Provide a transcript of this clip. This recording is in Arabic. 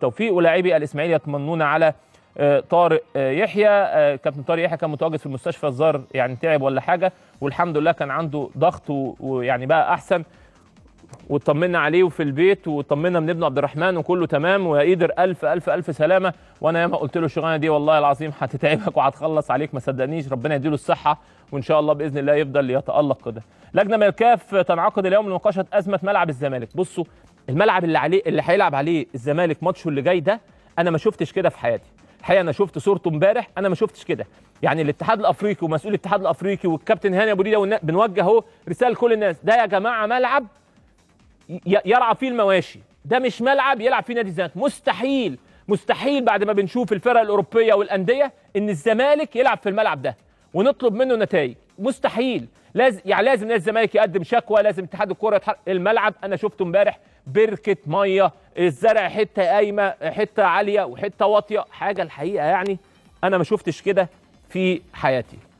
توفيق ولاعبي الاسماعيلي يتمنون على آه، طارق آه، يحيى آه، كابتن طارق يحيى كان متواجد في المستشفى الزار يعني تعب ولا حاجه والحمد لله كان عنده ضغط ويعني بقى احسن واطمنا عليه وفي البيت واطمنا من ابن عبد الرحمن وكله تمام وقدر الف الف الف سلامه وانا ياما قلت له الشغلانه دي والله العظيم هتتعبك وهتخلص عليك ما صدقنيش ربنا يديله الصحه وان شاء الله باذن الله يفضل يتالق كده لجنه من الكاف تنعقد اليوم لمناقشه ازمه ملعب الزمالك بصوا الملعب اللي عليه اللي هيلعب عليه الزمالك ماتشه اللي جاي ده انا ما شفتش كده في حياتي الحقيقه انا شفت صورته امبارح انا ما شفتش كده يعني الاتحاد الافريقي ومسؤول الاتحاد الافريقي والكابتن هاني ابو ريده بنوجه اهو رساله لكل الناس ده يا جماعه ملعب يرعى فيه المواشي ده مش ملعب يلعب فيه نادي الزمالك مستحيل مستحيل بعد ما بنشوف الفرق الاوروبيه والانديه ان الزمالك يلعب في الملعب ده ونطلب منه نتائج مستحيل لازم يعني لازم نادي الزمالك يقدم شكوى لازم اتحاد الكوره يتحرك الملعب انا شفته امبارح بركه ميه الزرع حته قايمه حته عاليه وحته واطيه حاجه الحقيقه يعني انا ما شفتش كده في حياتي